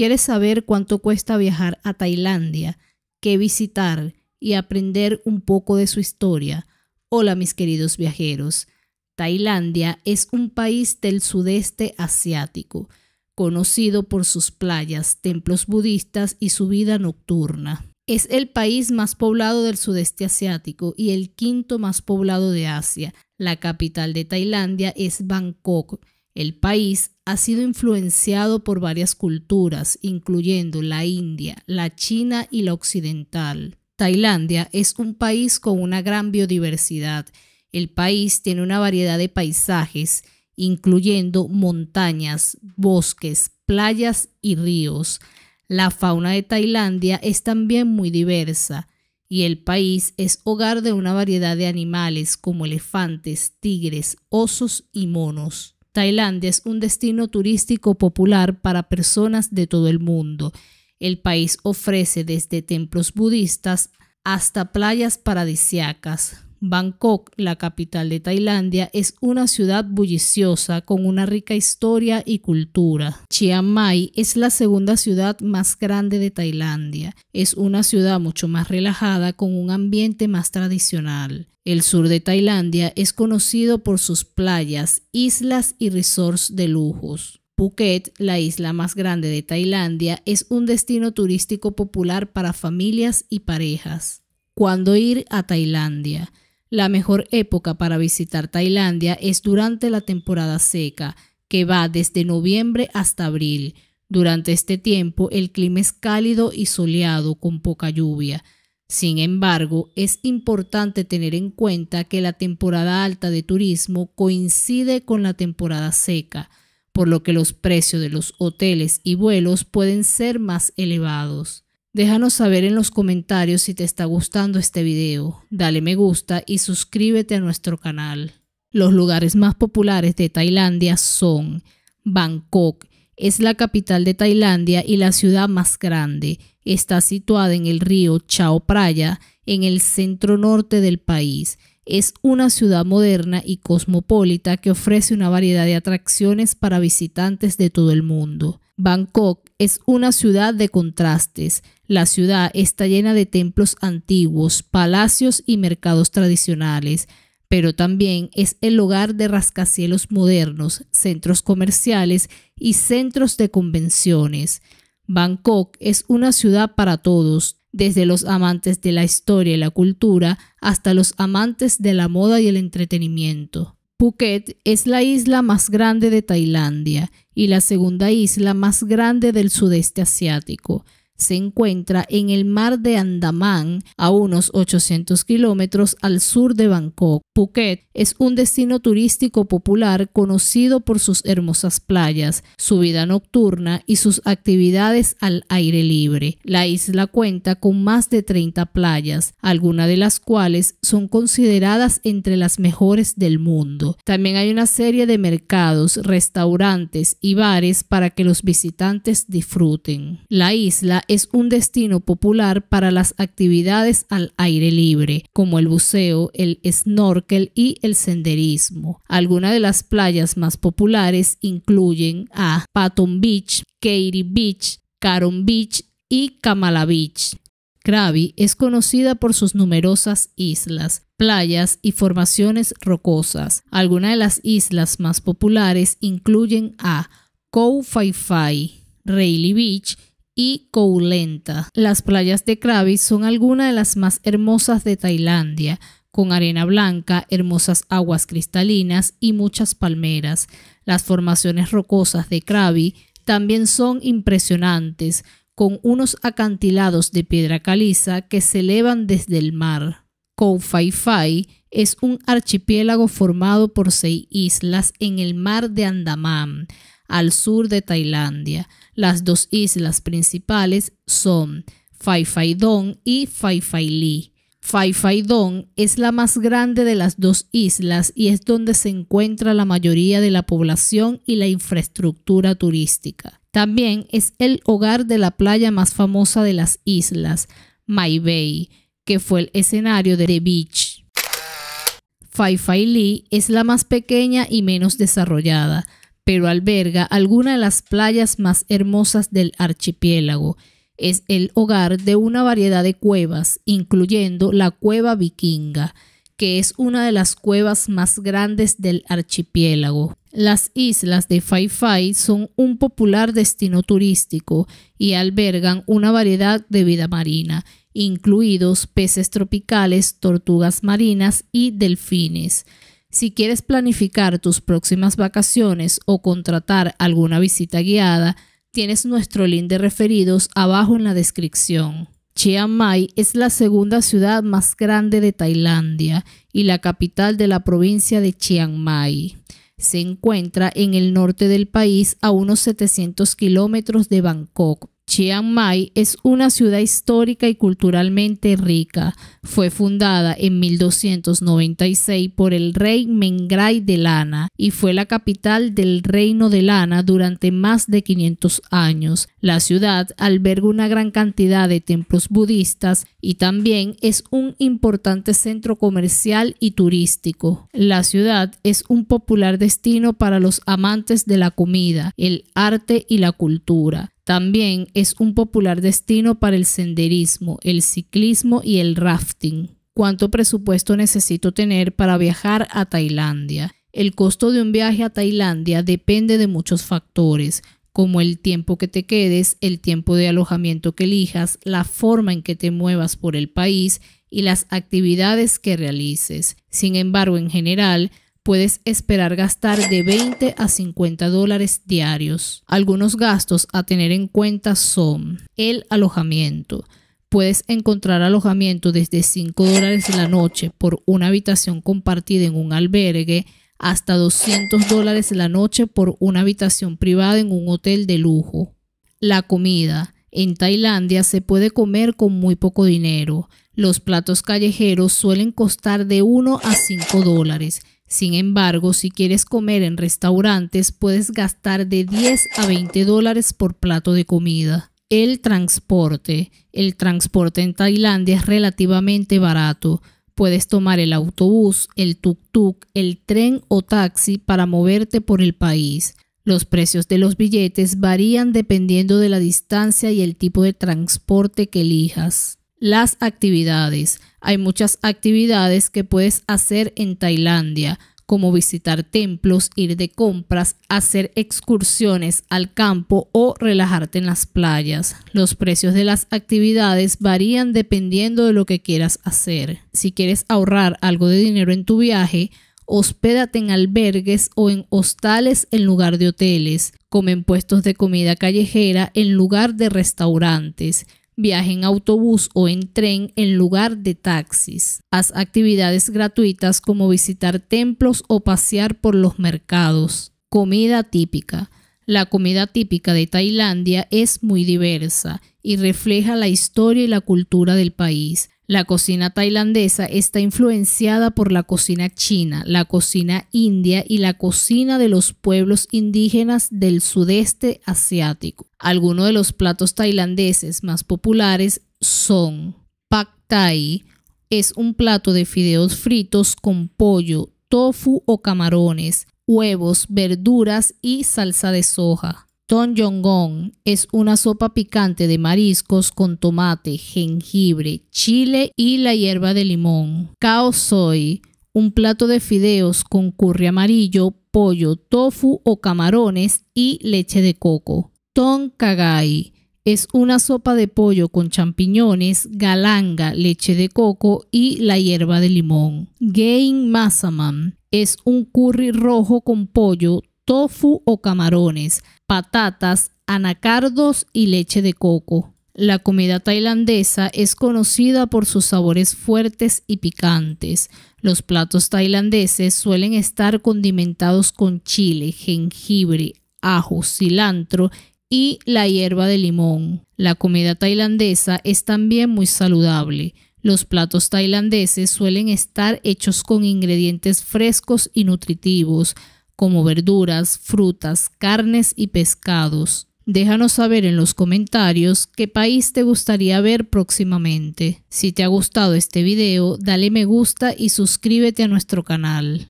¿Quieres saber cuánto cuesta viajar a Tailandia, qué visitar y aprender un poco de su historia? Hola mis queridos viajeros. Tailandia es un país del sudeste asiático, conocido por sus playas, templos budistas y su vida nocturna. Es el país más poblado del sudeste asiático y el quinto más poblado de Asia. La capital de Tailandia es Bangkok. El país ha sido influenciado por varias culturas, incluyendo la India, la China y la occidental. Tailandia es un país con una gran biodiversidad. El país tiene una variedad de paisajes, incluyendo montañas, bosques, playas y ríos. La fauna de Tailandia es también muy diversa y el país es hogar de una variedad de animales como elefantes, tigres, osos y monos. Tailandia es un destino turístico popular para personas de todo el mundo. El país ofrece desde templos budistas hasta playas paradisiacas, Bangkok, la capital de Tailandia, es una ciudad bulliciosa con una rica historia y cultura. Chiang Mai es la segunda ciudad más grande de Tailandia. Es una ciudad mucho más relajada con un ambiente más tradicional. El sur de Tailandia es conocido por sus playas, islas y resorts de lujos. Phuket, la isla más grande de Tailandia, es un destino turístico popular para familias y parejas. ¿Cuándo ir a Tailandia? La mejor época para visitar Tailandia es durante la temporada seca, que va desde noviembre hasta abril. Durante este tiempo el clima es cálido y soleado con poca lluvia. Sin embargo, es importante tener en cuenta que la temporada alta de turismo coincide con la temporada seca, por lo que los precios de los hoteles y vuelos pueden ser más elevados. Déjanos saber en los comentarios si te está gustando este video, dale me gusta y suscríbete a nuestro canal. Los lugares más populares de Tailandia son Bangkok, es la capital de Tailandia y la ciudad más grande. Está situada en el río Chao Phraya, en el centro norte del país es una ciudad moderna y cosmopolita que ofrece una variedad de atracciones para visitantes de todo el mundo. Bangkok es una ciudad de contrastes. La ciudad está llena de templos antiguos, palacios y mercados tradicionales, pero también es el hogar de rascacielos modernos, centros comerciales y centros de convenciones. Bangkok es una ciudad para todos, desde los amantes de la historia y la cultura hasta los amantes de la moda y el entretenimiento. Phuket es la isla más grande de Tailandia y la segunda isla más grande del sudeste asiático se encuentra en el mar de Andamán, a unos 800 kilómetros al sur de Bangkok. Phuket es un destino turístico popular conocido por sus hermosas playas, su vida nocturna y sus actividades al aire libre. La isla cuenta con más de 30 playas, algunas de las cuales son consideradas entre las mejores del mundo. También hay una serie de mercados, restaurantes y bares para que los visitantes disfruten. La isla es un destino popular para las actividades al aire libre, como el buceo, el snorkel y el senderismo. Algunas de las playas más populares incluyen a Patton Beach, Katy Beach, Caron Beach y Kamala Beach. Krabi es conocida por sus numerosas islas, playas y formaciones rocosas. Algunas de las islas más populares incluyen a Kou Fai Fai, Rayleigh Beach y Lenta. Las playas de Krabi son algunas de las más hermosas de Tailandia, con arena blanca, hermosas aguas cristalinas y muchas palmeras. Las formaciones rocosas de Krabi también son impresionantes, con unos acantilados de piedra caliza que se elevan desde el mar. Fai es un archipiélago formado por seis islas en el mar de Andamán, al sur de Tailandia. Las dos islas principales son Don y Faifaili. Don es la más grande de las dos islas y es donde se encuentra la mayoría de la población y la infraestructura turística. También es el hogar de la playa más famosa de las islas, My Bay, que fue el escenario de The Beach. Fai Fai Lee es la más pequeña y menos desarrollada, pero alberga alguna de las playas más hermosas del archipiélago. Es el hogar de una variedad de cuevas, incluyendo la cueva vikinga, que es una de las cuevas más grandes del archipiélago. Las islas de Fai Fai son un popular destino turístico y albergan una variedad de vida marina, incluidos peces tropicales, tortugas marinas y delfines. Si quieres planificar tus próximas vacaciones o contratar alguna visita guiada, tienes nuestro link de referidos abajo en la descripción. Chiang Mai es la segunda ciudad más grande de Tailandia y la capital de la provincia de Chiang Mai. Se encuentra en el norte del país a unos 700 kilómetros de Bangkok. Chiang Mai es una ciudad histórica y culturalmente rica. Fue fundada en 1296 por el rey Mengrai de Lana y fue la capital del reino de Lana durante más de 500 años. La ciudad alberga una gran cantidad de templos budistas y también es un importante centro comercial y turístico. La ciudad es un popular destino para los amantes de la comida, el arte y la cultura. También es un popular destino para el senderismo, el ciclismo y el rafting. ¿Cuánto presupuesto necesito tener para viajar a Tailandia? El costo de un viaje a Tailandia depende de muchos factores, como el tiempo que te quedes, el tiempo de alojamiento que elijas, la forma en que te muevas por el país y las actividades que realices. Sin embargo, en general, puedes esperar gastar de 20 a 50 dólares diarios. Algunos gastos a tener en cuenta son el alojamiento. Puedes encontrar alojamiento desde 5 dólares la noche por una habitación compartida en un albergue hasta 200 dólares la noche por una habitación privada en un hotel de lujo. La comida. En Tailandia se puede comer con muy poco dinero. Los platos callejeros suelen costar de 1 a 5 dólares sin embargo, si quieres comer en restaurantes, puedes gastar de 10 a 20 dólares por plato de comida. El transporte. El transporte en Tailandia es relativamente barato. Puedes tomar el autobús, el tuk-tuk, el tren o taxi para moverte por el país. Los precios de los billetes varían dependiendo de la distancia y el tipo de transporte que elijas. Las actividades. Hay muchas actividades que puedes hacer en Tailandia, como visitar templos, ir de compras, hacer excursiones al campo o relajarte en las playas. Los precios de las actividades varían dependiendo de lo que quieras hacer. Si quieres ahorrar algo de dinero en tu viaje, hospédate en albergues o en hostales en lugar de hoteles, come en puestos de comida callejera en lugar de restaurantes, viaje en autobús o en tren en lugar de taxis. Haz actividades gratuitas como visitar templos o pasear por los mercados. Comida típica. La comida típica de Tailandia es muy diversa y refleja la historia y la cultura del país. La cocina tailandesa está influenciada por la cocina china, la cocina india y la cocina de los pueblos indígenas del sudeste asiático. Algunos de los platos tailandeses más populares son Pak Thai, es un plato de fideos fritos con pollo, tofu o camarones, huevos, verduras y salsa de soja. Ton Yongong es una sopa picante de mariscos con tomate, jengibre, chile y la hierba de limón. Kao soy, un plato de fideos con curry amarillo, pollo, tofu o camarones y leche de coco. Ton kagai es una sopa de pollo con champiñones, galanga, leche de coco y la hierba de limón. Gein masaman es un curry rojo con pollo, tofu o camarones, patatas, anacardos y leche de coco. La comida tailandesa es conocida por sus sabores fuertes y picantes. Los platos tailandeses suelen estar condimentados con chile, jengibre, ajo, cilantro y la hierba de limón. La comida tailandesa es también muy saludable. Los platos tailandeses suelen estar hechos con ingredientes frescos y nutritivos, como verduras, frutas, carnes y pescados. Déjanos saber en los comentarios qué país te gustaría ver próximamente. Si te ha gustado este video, dale me gusta y suscríbete a nuestro canal.